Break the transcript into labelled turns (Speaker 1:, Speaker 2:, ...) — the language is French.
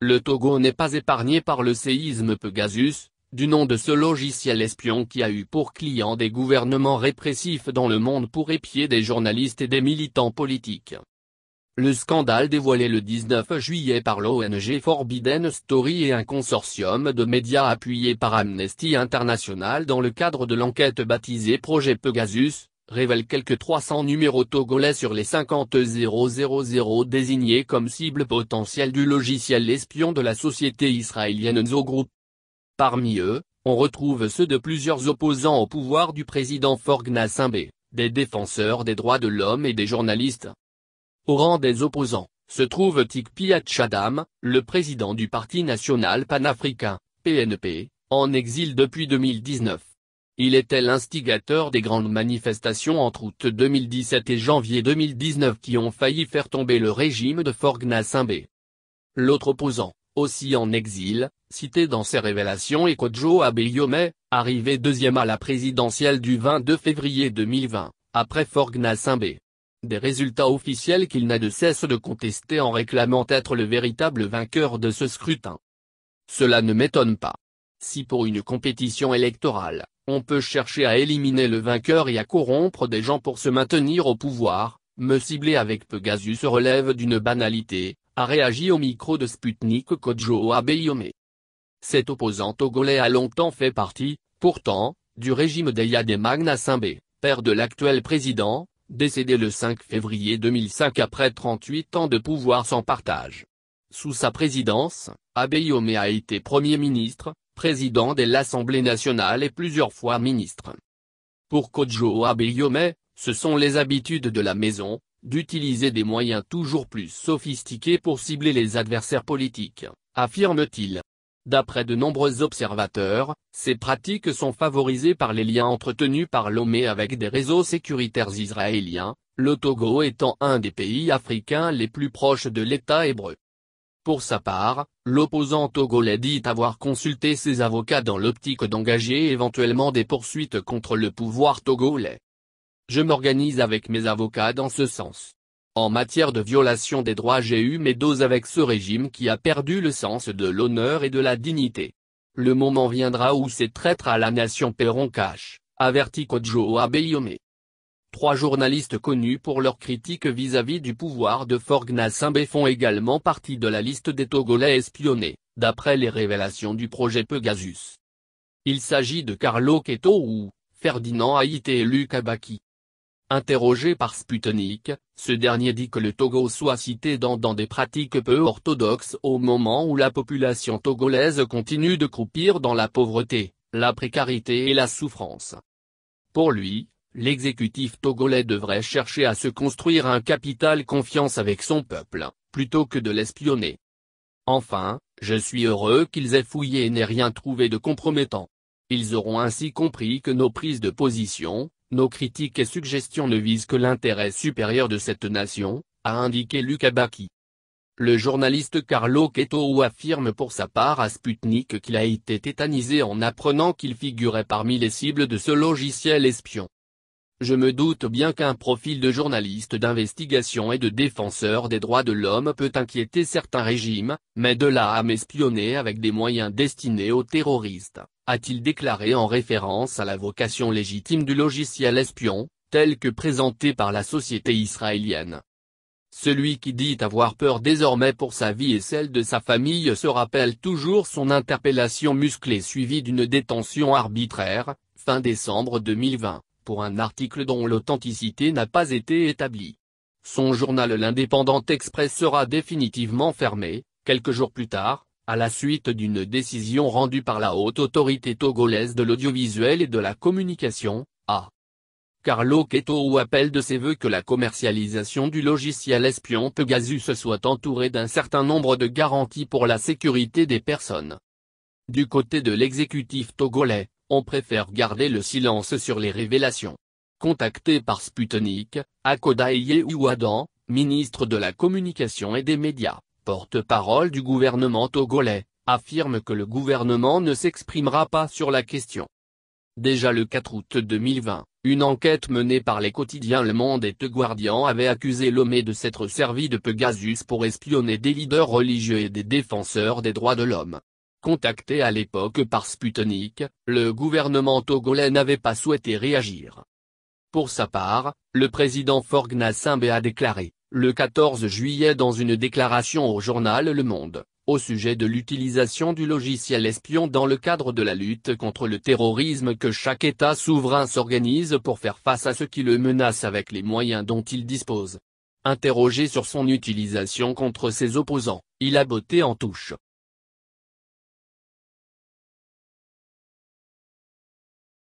Speaker 1: Le Togo n'est pas épargné par le séisme Pegasus, du nom de ce logiciel espion qui a eu pour client des gouvernements répressifs dans le monde pour épier des journalistes et des militants politiques. Le scandale dévoilé le 19 juillet par l'ONG Forbidden Story et un consortium de médias appuyé par Amnesty International dans le cadre de l'enquête baptisée Projet Pegasus, révèle quelques 300 numéros togolais sur les 50 000 désignés comme cibles potentielles du logiciel espion de la société israélienne Nzo Group. Parmi eux, on retrouve ceux de plusieurs opposants au pouvoir du président Forgna Simbe, des défenseurs des droits de l'homme et des journalistes. Au rang des opposants, se trouve Tikpiat Chadam, le président du Parti national panafricain, PNP, en exil depuis 2019. Il était l'instigateur des grandes manifestations entre août 2017 et janvier 2019 qui ont failli faire tomber le régime de Simbé. L'autre opposant, aussi en exil, cité dans ses révélations est Kojo Abeyome, arrivé deuxième à la présidentielle du 22 février 2020, après Simbé. Des résultats officiels qu'il n'a de cesse de contester en réclamant être le véritable vainqueur de ce scrutin. Cela ne m'étonne pas. Si pour une compétition électorale, on peut chercher à éliminer le vainqueur et à corrompre des gens pour se maintenir au pouvoir, me cibler avec Pegasus relève d'une banalité, a réagi au micro de Sputnik Kojo Abeyome. Cet opposant togolais a longtemps fait partie, pourtant, du régime d'Eyade Magna Simbé, père de l'actuel président, décédé le 5 février 2005 après 38 ans de pouvoir sans partage. Sous sa présidence, Abeyome a été premier ministre, président de l'Assemblée nationale et plusieurs fois ministre. Pour Kojo Abiyomé, ce sont les habitudes de la maison, d'utiliser des moyens toujours plus sophistiqués pour cibler les adversaires politiques, affirme-t-il. D'après de nombreux observateurs, ces pratiques sont favorisées par les liens entretenus par l'OME avec des réseaux sécuritaires israéliens, le Togo étant un des pays africains les plus proches de l'État hébreu. Pour sa part, l'opposant togolais dit avoir consulté ses avocats dans l'optique d'engager éventuellement des poursuites contre le pouvoir togolais. Je m'organise avec mes avocats dans ce sens. En matière de violation des droits j'ai eu mes doses avec ce régime qui a perdu le sens de l'honneur et de la dignité. Le moment viendra où ces traîtres à la nation paieront cash, avertit Kodjo Abeyome. Trois journalistes connus pour leurs critiques vis-à-vis du pouvoir de Forgna-Simbé font également partie de la liste des Togolais espionnés, d'après les révélations du projet Pegasus. Il s'agit de Carlo Keto ou, Ferdinand Haïté et Luc Abaki. Interrogé par Sputnik, ce dernier dit que le Togo soit cité dans, des pratiques peu orthodoxes au moment où la population togolaise continue de croupir dans la pauvreté, la précarité et la souffrance. Pour lui, l'exécutif togolais devrait chercher à se construire un capital confiance avec son peuple, plutôt que de l'espionner. Enfin, je suis heureux qu'ils aient fouillé et n'aient rien trouvé de compromettant. Ils auront ainsi compris que nos prises de position, nos critiques et suggestions ne visent que l'intérêt supérieur de cette nation, a indiqué Lukabaki. Le journaliste Carlo Ketou affirme pour sa part à Sputnik qu'il a été tétanisé en apprenant qu'il figurait parmi les cibles de ce logiciel espion. Je me doute bien qu'un profil de journaliste d'investigation et de défenseur des droits de l'homme peut inquiéter certains régimes, mais de là à m'espionner avec des moyens destinés aux terroristes, a-t-il déclaré en référence à la vocation légitime du logiciel espion, tel que présenté par la société israélienne. Celui qui dit avoir peur désormais pour sa vie et celle de sa famille se rappelle toujours son interpellation musclée suivie d'une détention arbitraire, fin décembre 2020 pour un article dont l'authenticité n'a pas été établie. Son journal L'Indépendant Express sera définitivement fermé, quelques jours plus tard, à la suite d'une décision rendue par la haute autorité togolaise de l'audiovisuel et de la communication, à Carlo Keto appelle de ses voeux que la commercialisation du logiciel espion Pegasus soit entourée d'un certain nombre de garanties pour la sécurité des personnes. Du côté de l'exécutif togolais, on préfère garder le silence sur les révélations. Contacté par Sputnik, Akoda Adam, ministre de la Communication et des Médias, porte-parole du gouvernement togolais, affirme que le gouvernement ne s'exprimera pas sur la question. Déjà le 4 août 2020, une enquête menée par les quotidiens Le Monde et The Guardian avait accusé Lomé de s'être servi de Pegasus pour espionner des leaders religieux et des défenseurs des droits de l'homme. Contacté à l'époque par Sputnik, le gouvernement togolais n'avait pas souhaité réagir. Pour sa part, le président Forgna Simbe a déclaré, le 14 juillet dans une déclaration au journal Le Monde, au sujet de l'utilisation du logiciel espion dans le cadre de la lutte contre le terrorisme que chaque État souverain s'organise pour faire face à ce qui le menace avec les moyens dont il dispose. Interrogé sur son utilisation contre ses opposants, il a botté en touche.